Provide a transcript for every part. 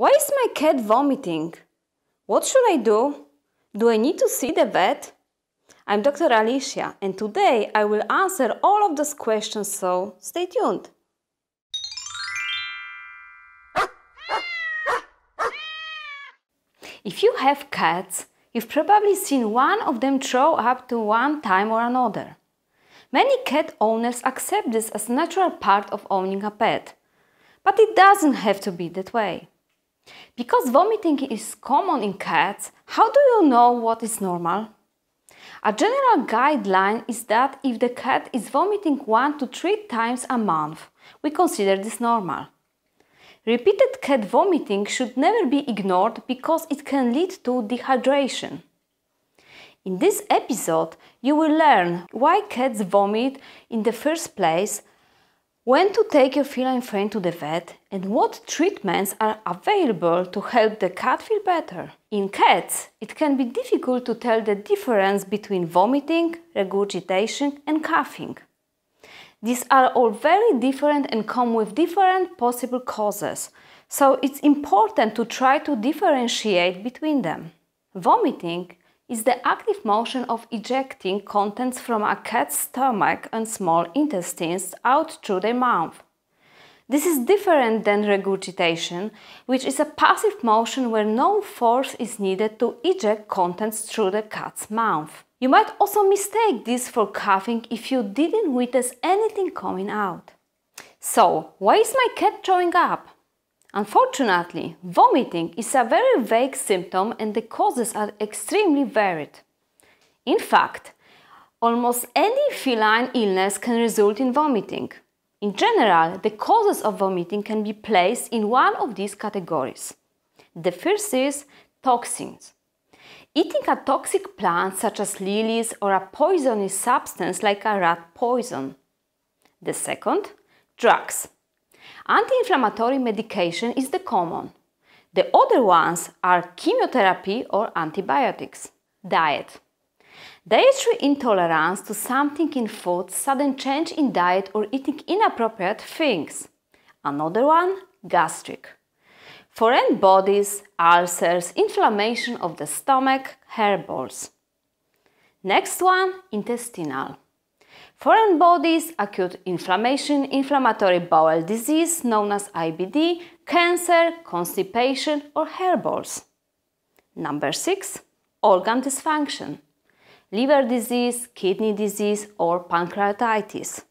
Why is my cat vomiting? What should I do? Do I need to see the vet? I'm Dr. Alicia and today I will answer all of those questions, so stay tuned. If you have cats, you've probably seen one of them throw up to one time or another. Many cat owners accept this as natural part of owning a pet, but it doesn't have to be that way. Because vomiting is common in cats, how do you know what is normal? A general guideline is that if the cat is vomiting one to three times a month, we consider this normal. Repeated cat vomiting should never be ignored because it can lead to dehydration. In this episode, you will learn why cats vomit in the first place, when to take your feline friend to the vet and what treatments are available to help the cat feel better. In cats, it can be difficult to tell the difference between vomiting, regurgitation and coughing. These are all very different and come with different possible causes, so it's important to try to differentiate between them. Vomiting is the active motion of ejecting contents from a cat's stomach and small intestines out through the mouth. This is different than regurgitation, which is a passive motion where no force is needed to eject contents through the cat's mouth. You might also mistake this for coughing if you didn't witness anything coming out. So, why is my cat throwing up? Unfortunately, vomiting is a very vague symptom and the causes are extremely varied. In fact, almost any feline illness can result in vomiting. In general, the causes of vomiting can be placed in one of these categories. The first is toxins. Eating a toxic plant such as lilies or a poisonous substance like a rat poison. The second, drugs. Anti-inflammatory medication is the common. The other ones are chemotherapy or antibiotics. Diet. Dietary intolerance to something in food, sudden change in diet or eating inappropriate things. Another one, gastric. Foreign bodies, ulcers, inflammation of the stomach, hairballs. Next one, intestinal. Foreign bodies, acute inflammation, inflammatory bowel disease known as IBD, cancer, constipation or hairballs. Number 6. Organ dysfunction. Liver disease, kidney disease or pancreatitis.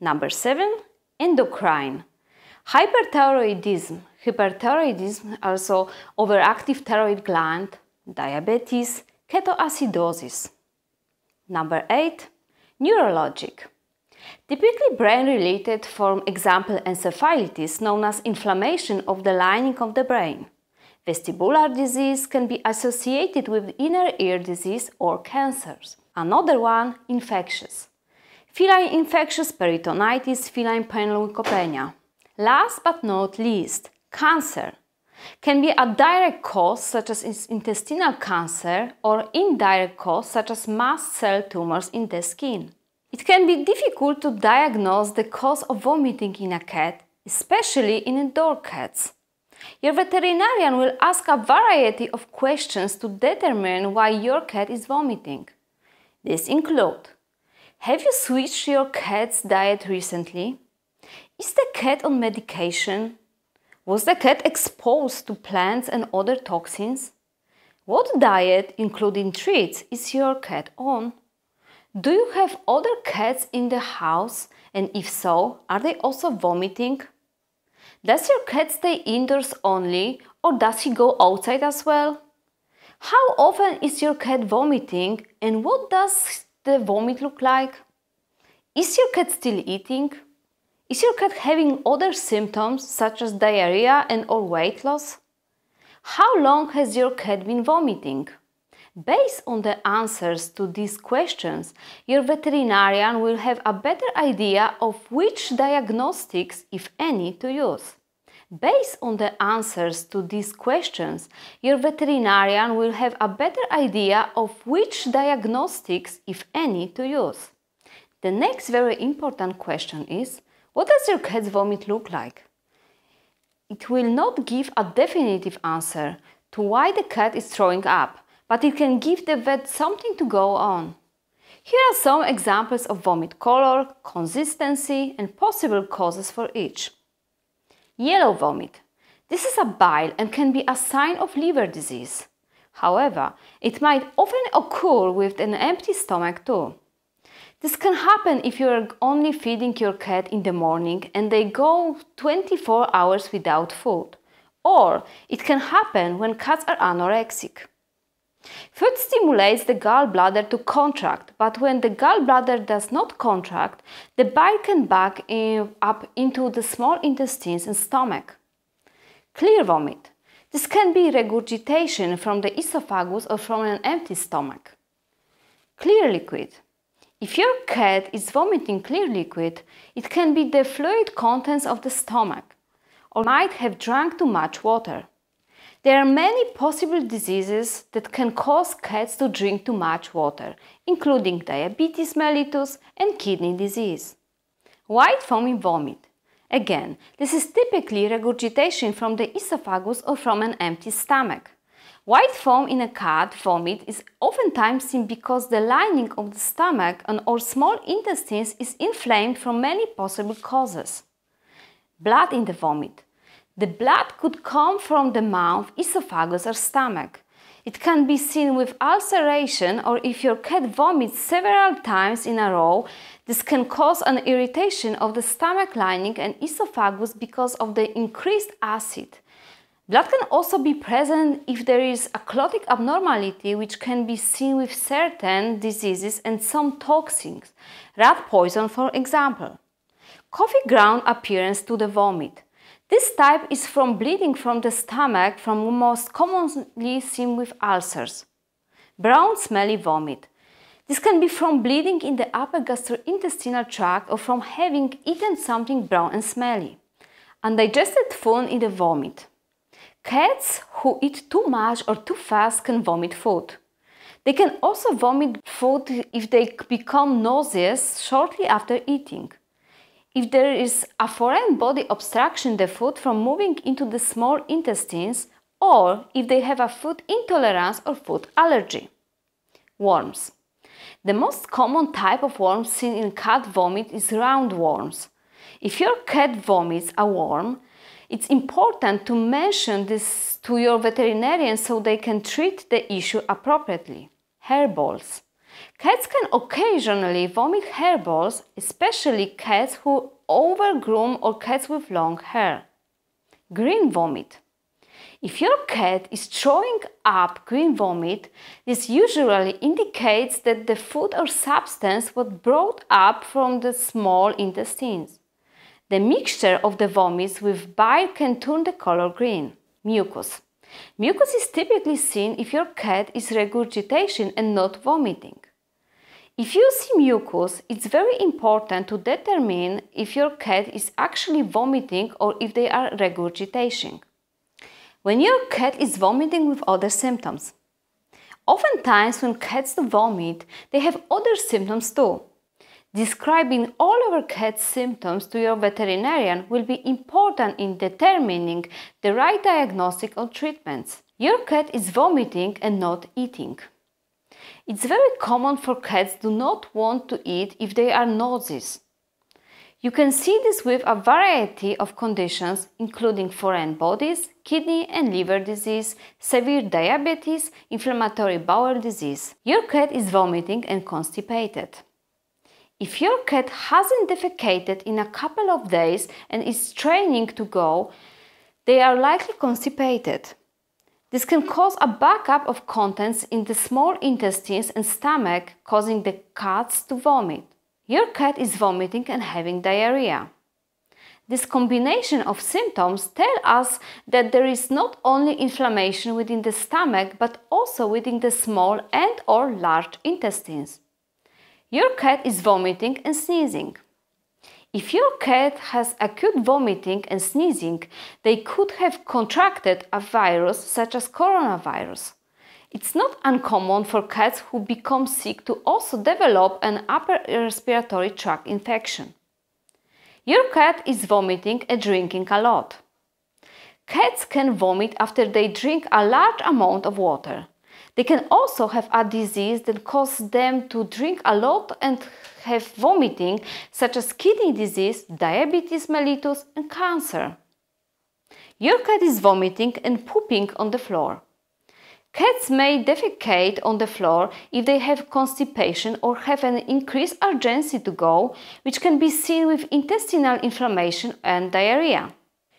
Number 7. Endocrine. Hyperthyroidism. Hyperthyroidism, also overactive thyroid gland, diabetes, ketoacidosis. Number 8 Neurologic. Typically brain-related, for example encephalitis, known as inflammation of the lining of the brain. Vestibular disease can be associated with inner ear disease or cancers. Another one, infectious. Feline infectious peritonitis, feline panleukopenia. Last but not least, cancer can be a direct cause such as intestinal cancer or indirect cause such as mast cell tumors in the skin. It can be difficult to diagnose the cause of vomiting in a cat, especially in indoor cats. Your veterinarian will ask a variety of questions to determine why your cat is vomiting. This include Have you switched your cat's diet recently? Is the cat on medication? Was the cat exposed to plants and other toxins? What diet, including treats, is your cat on? Do you have other cats in the house and if so, are they also vomiting? Does your cat stay indoors only or does he go outside as well? How often is your cat vomiting and what does the vomit look like? Is your cat still eating? Is your cat having other symptoms such as diarrhea and or weight loss? How long has your cat been vomiting? Based on the answers to these questions, your veterinarian will have a better idea of which diagnostics, if any, to use. Based on the answers to these questions, your veterinarian will have a better idea of which diagnostics, if any, to use. The next very important question is what does your cat's vomit look like? It will not give a definitive answer to why the cat is throwing up, but it can give the vet something to go on. Here are some examples of vomit color, consistency, and possible causes for each. Yellow vomit. This is a bile and can be a sign of liver disease. However, it might often occur with an empty stomach too. This can happen if you are only feeding your cat in the morning and they go 24 hours without food. Or it can happen when cats are anorexic. Food stimulates the gallbladder to contract, but when the gallbladder does not contract, the bile can back in, up into the small intestines and stomach. Clear vomit. This can be regurgitation from the esophagus or from an empty stomach. Clear liquid. If your cat is vomiting clear liquid, it can be the fluid contents of the stomach or might have drunk too much water. There are many possible diseases that can cause cats to drink too much water, including diabetes mellitus and kidney disease. White foamy vomit. Again, this is typically regurgitation from the esophagus or from an empty stomach. White foam in a cat vomit is oftentimes seen because the lining of the stomach and or small intestines is inflamed from many possible causes. Blood in the vomit. The blood could come from the mouth, esophagus or stomach. It can be seen with ulceration or if your cat vomits several times in a row, this can cause an irritation of the stomach lining and esophagus because of the increased acid. Blood can also be present if there is a clotting abnormality which can be seen with certain diseases and some toxins, rat poison for example. Coffee ground appearance to the vomit. This type is from bleeding from the stomach from most commonly seen with ulcers. Brown smelly vomit. This can be from bleeding in the upper gastrointestinal tract or from having eaten something brown and smelly. Undigested food in the vomit. Cats who eat too much or too fast can vomit food. They can also vomit food if they become nauseous shortly after eating. If there is a foreign body obstruction the food from moving into the small intestines or if they have a food intolerance or food allergy. Worms. The most common type of worm seen in cat vomit is roundworms. If your cat vomits a worm, it's important to mention this to your veterinarian so they can treat the issue appropriately. Hairballs. Cats can occasionally vomit hairballs, especially cats who overgroom or cats with long hair. Green vomit. If your cat is throwing up green vomit, this usually indicates that the food or substance was brought up from the small intestines. The mixture of the vomits with bile can turn the color green. Mucus. Mucus is typically seen if your cat is regurgitation and not vomiting. If you see mucus, it's very important to determine if your cat is actually vomiting or if they are regurgitating. When your cat is vomiting with other symptoms. Oftentimes when cats vomit, they have other symptoms too. Describing all our cat's symptoms to your veterinarian will be important in determining the right diagnostic or treatments. Your cat is vomiting and not eating. It's very common for cats do not want to eat if they are nauseous. You can see this with a variety of conditions including foreign bodies, kidney and liver disease, severe diabetes, inflammatory bowel disease. Your cat is vomiting and constipated. If your cat hasn't defecated in a couple of days and is straining to go, they are likely constipated. This can cause a backup of contents in the small intestines and stomach, causing the cats to vomit. Your cat is vomiting and having diarrhea. This combination of symptoms tell us that there is not only inflammation within the stomach but also within the small and or large intestines. Your cat is vomiting and sneezing. If your cat has acute vomiting and sneezing, they could have contracted a virus such as coronavirus. It's not uncommon for cats who become sick to also develop an upper respiratory tract infection. Your cat is vomiting and drinking a lot. Cats can vomit after they drink a large amount of water. They can also have a disease that causes them to drink a lot and have vomiting, such as kidney disease, diabetes mellitus, and cancer. Your cat is vomiting and pooping on the floor. Cats may defecate on the floor if they have constipation or have an increased urgency to go, which can be seen with intestinal inflammation and diarrhea.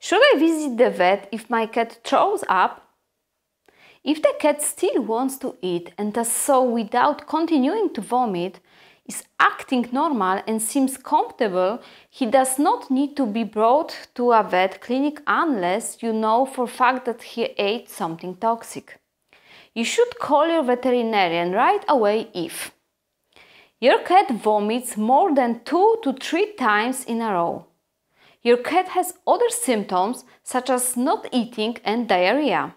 Should I visit the vet if my cat throws up if the cat still wants to eat and does so without continuing to vomit, is acting normal and seems comfortable, he does not need to be brought to a vet clinic unless you know for fact that he ate something toxic. You should call your veterinarian right away if your cat vomits more than two to three times in a row. Your cat has other symptoms such as not eating and diarrhea.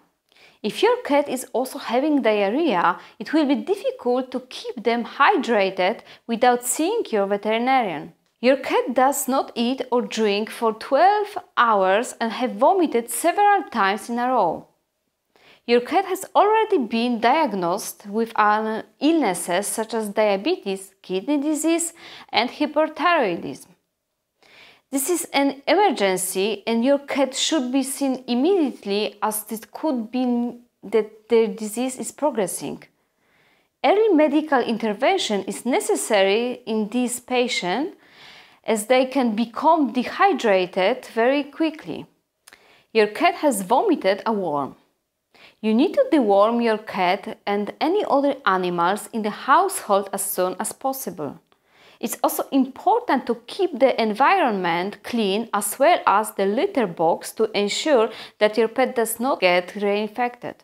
If your cat is also having diarrhea, it will be difficult to keep them hydrated without seeing your veterinarian. Your cat does not eat or drink for 12 hours and have vomited several times in a row. Your cat has already been diagnosed with illnesses such as diabetes, kidney disease and hyperthyroidism. This is an emergency and your cat should be seen immediately as it could be that their disease is progressing. Early medical intervention is necessary in these patients as they can become dehydrated very quickly. Your cat has vomited a worm. You need to deworm your cat and any other animals in the household as soon as possible. It's also important to keep the environment clean as well as the litter box to ensure that your pet does not get reinfected.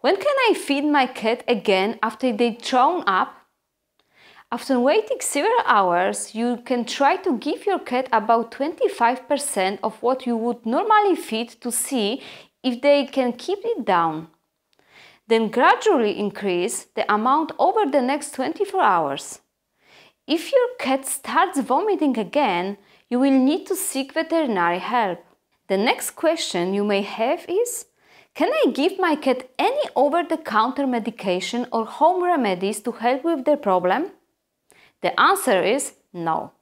When can I feed my cat again after they thrown up? After waiting several hours, you can try to give your cat about 25% of what you would normally feed to see if they can keep it down. Then gradually increase the amount over the next 24 hours. If your cat starts vomiting again, you will need to seek veterinary help. The next question you may have is Can I give my cat any over the counter medication or home remedies to help with their problem? The answer is no.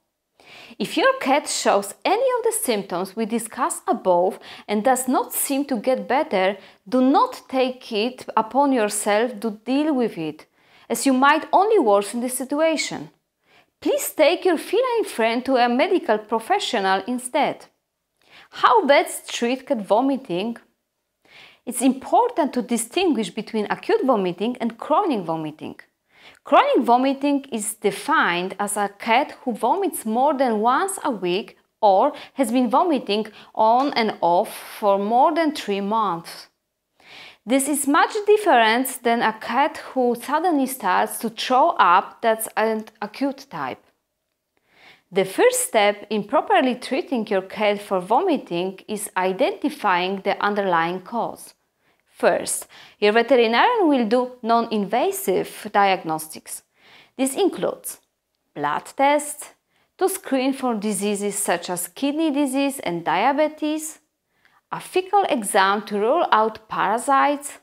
If your cat shows any of the symptoms we discussed above and does not seem to get better, do not take it upon yourself to deal with it, as you might only worsen the situation. Please take your feline friend to a medical professional instead. How best treat cat vomiting? It's important to distinguish between acute vomiting and chronic vomiting. Chronic vomiting is defined as a cat who vomits more than once a week or has been vomiting on and off for more than three months. This is much different than a cat who suddenly starts to throw up that's an acute type. The first step in properly treating your cat for vomiting is identifying the underlying cause. First, your veterinarian will do non-invasive diagnostics. This includes blood tests to screen for diseases such as kidney disease and diabetes, a fecal exam to rule out parasites,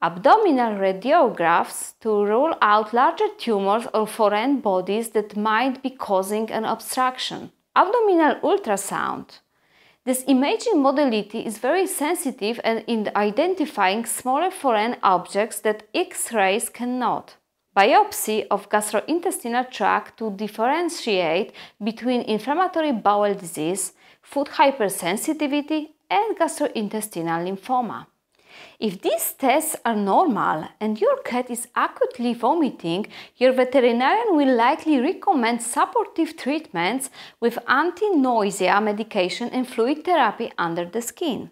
abdominal radiographs to rule out larger tumors or foreign bodies that might be causing an obstruction, abdominal ultrasound. This imaging modality is very sensitive and in identifying smaller foreign objects that X-rays cannot. Biopsy of gastrointestinal tract to differentiate between inflammatory bowel disease, food hypersensitivity and gastrointestinal lymphoma. If these tests are normal and your cat is acutely vomiting, your veterinarian will likely recommend supportive treatments with anti-nausea medication and fluid therapy under the skin.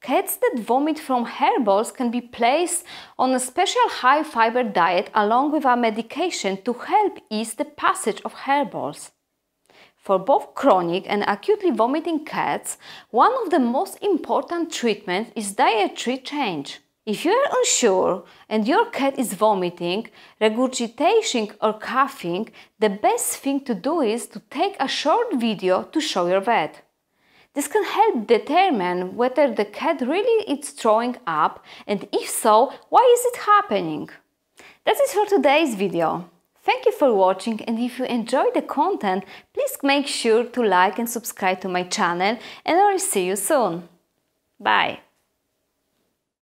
Cats that vomit from hairballs can be placed on a special high fiber diet along with a medication to help ease the passage of hairballs. For both chronic and acutely vomiting cats, one of the most important treatments is dietary change. If you are unsure and your cat is vomiting, regurgitating or coughing, the best thing to do is to take a short video to show your vet. This can help determine whether the cat really is throwing up and if so, why is it happening? That is for today's video. Thank you for watching and if you enjoyed the content, please make sure to like and subscribe to my channel and I'll see you soon. Bye!